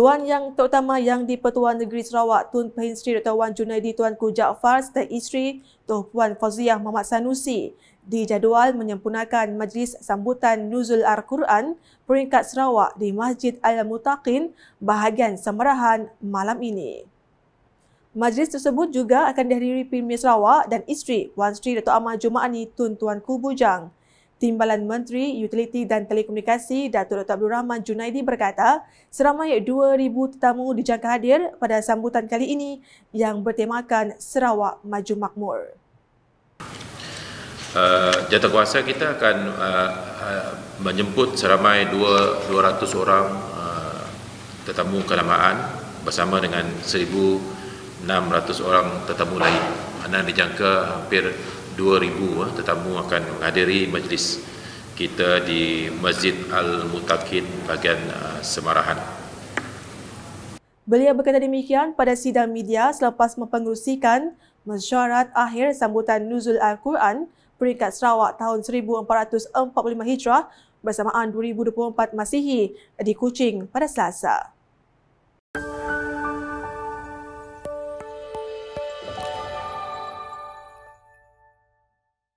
Tuan Yang Terutama Yang di-Pertuan Negeri Sarawak, Tun Perhin Sri Dr. Wan Junaidi Tuanku Jaafar dan isteri Tuan Puan Fauziah Muhammad Sanusi dijadual menyempurnakan majlis sambutan Nuzul Al-Quran peringkat Sarawak di Masjid Al-Mutaqin bahagian Semerahan malam ini. Majlis tersebut juga akan dihadiri Premier Sarawak dan isteri Wan Sri Dato' Amal Jumaani Tun Tuan Kubujang. Bujang. Timbalan Menteri Utiliti dan Telekomunikasi Datuk Dr. Abdul Rahman Junaidi berkata, seramai 2,000 tetamu dijangka hadir pada sambutan kali ini yang bertemakan Sarawak Maju Makmur. Uh, jatuh kuasa kita akan uh, uh, menjemput seramai 200 orang uh, tetamu kelamaan bersama dengan 1,600 orang tetamu lain. Mana dijangka hampir 2000 eh, tetamu akan menghadiri majlis kita di Masjid Al-Mutakin bagian uh, Semarahan. Beliau berkata demikian pada sidang media selepas mempengerusikan mesyuarat akhir sambutan Nuzul Al-Quran peringkat Sarawak tahun 1445 Hijrah bersamaan 2024 Masihi di Kuching pada Selasa.